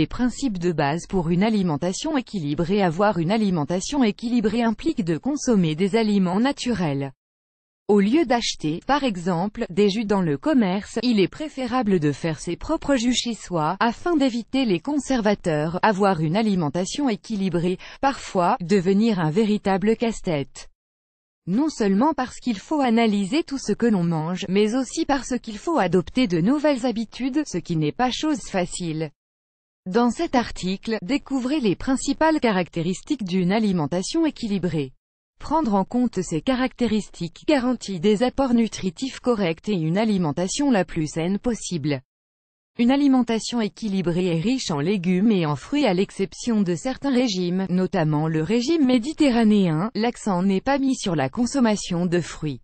les principes de base pour une alimentation équilibrée. Avoir une alimentation équilibrée implique de consommer des aliments naturels. Au lieu d'acheter, par exemple, des jus dans le commerce, il est préférable de faire ses propres jus chez soi, afin d'éviter les conservateurs, avoir une alimentation équilibrée, parfois, devenir un véritable casse-tête. Non seulement parce qu'il faut analyser tout ce que l'on mange, mais aussi parce qu'il faut adopter de nouvelles habitudes, ce qui n'est pas chose facile. Dans cet article, découvrez les principales caractéristiques d'une alimentation équilibrée. Prendre en compte ces caractéristiques garantit des apports nutritifs corrects et une alimentation la plus saine possible. Une alimentation équilibrée est riche en légumes et en fruits à l'exception de certains régimes, notamment le régime méditerranéen, l'accent n'est pas mis sur la consommation de fruits.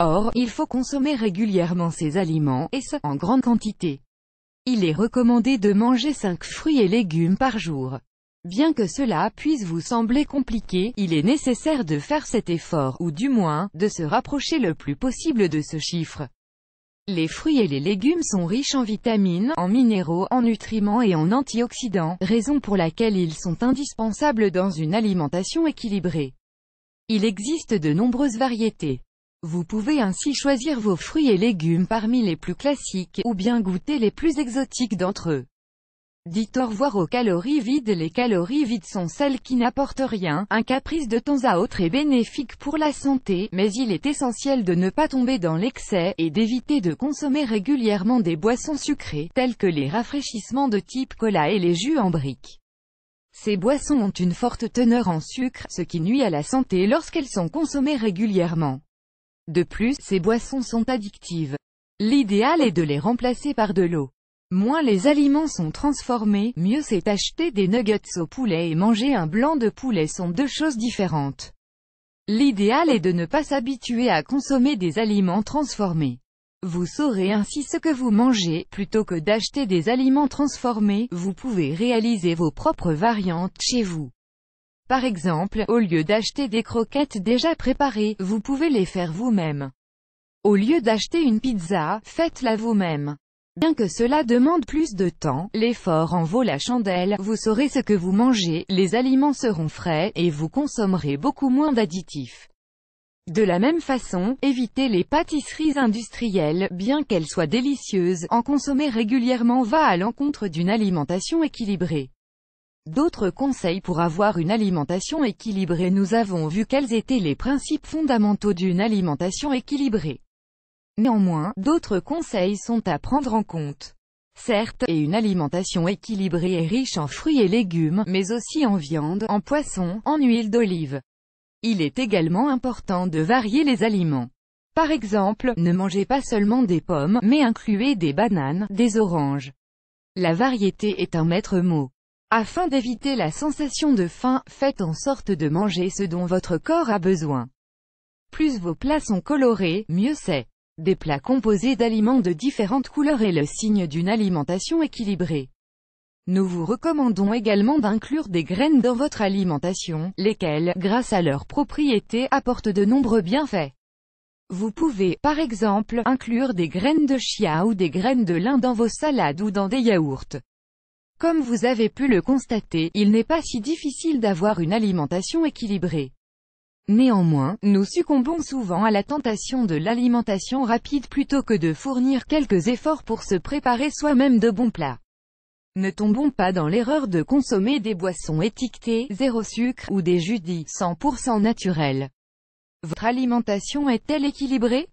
Or, il faut consommer régulièrement ces aliments, et ce, en grande quantité. Il est recommandé de manger 5 fruits et légumes par jour. Bien que cela puisse vous sembler compliqué, il est nécessaire de faire cet effort, ou du moins, de se rapprocher le plus possible de ce chiffre. Les fruits et les légumes sont riches en vitamines, en minéraux, en nutriments et en antioxydants, raison pour laquelle ils sont indispensables dans une alimentation équilibrée. Il existe de nombreuses variétés. Vous pouvez ainsi choisir vos fruits et légumes parmi les plus classiques, ou bien goûter les plus exotiques d'entre eux. Dites au revoir aux calories vides Les calories vides sont celles qui n'apportent rien, un caprice de temps à autre est bénéfique pour la santé, mais il est essentiel de ne pas tomber dans l'excès, et d'éviter de consommer régulièrement des boissons sucrées, telles que les rafraîchissements de type cola et les jus en briques. Ces boissons ont une forte teneur en sucre, ce qui nuit à la santé lorsqu'elles sont consommées régulièrement. De plus, ces boissons sont addictives. L'idéal est de les remplacer par de l'eau. Moins les aliments sont transformés, mieux c'est acheter des nuggets au poulet et manger un blanc de poulet sont deux choses différentes. L'idéal est de ne pas s'habituer à consommer des aliments transformés. Vous saurez ainsi ce que vous mangez, plutôt que d'acheter des aliments transformés, vous pouvez réaliser vos propres variantes chez vous. Par exemple, au lieu d'acheter des croquettes déjà préparées, vous pouvez les faire vous-même. Au lieu d'acheter une pizza, faites-la vous-même. Bien que cela demande plus de temps, l'effort en vaut la chandelle, vous saurez ce que vous mangez, les aliments seront frais, et vous consommerez beaucoup moins d'additifs. De la même façon, évitez les pâtisseries industrielles, bien qu'elles soient délicieuses, en consommer régulièrement va à l'encontre d'une alimentation équilibrée. D'autres conseils pour avoir une alimentation équilibrée Nous avons vu quels étaient les principes fondamentaux d'une alimentation équilibrée. Néanmoins, d'autres conseils sont à prendre en compte. Certes, et une alimentation équilibrée est riche en fruits et légumes, mais aussi en viande, en poisson, en huile d'olive. Il est également important de varier les aliments. Par exemple, ne mangez pas seulement des pommes, mais incluez des bananes, des oranges. La variété est un maître mot. Afin d'éviter la sensation de faim, faites en sorte de manger ce dont votre corps a besoin. Plus vos plats sont colorés, mieux c'est. Des plats composés d'aliments de différentes couleurs est le signe d'une alimentation équilibrée. Nous vous recommandons également d'inclure des graines dans votre alimentation, lesquelles, grâce à leurs propriétés, apportent de nombreux bienfaits. Vous pouvez, par exemple, inclure des graines de chia ou des graines de lin dans vos salades ou dans des yaourts. Comme vous avez pu le constater, il n'est pas si difficile d'avoir une alimentation équilibrée. Néanmoins, nous succombons souvent à la tentation de l'alimentation rapide plutôt que de fournir quelques efforts pour se préparer soi-même de bons plats. Ne tombons pas dans l'erreur de consommer des boissons étiquetées « zéro sucre » ou des jus dits « 100% naturels ». Votre alimentation est-elle équilibrée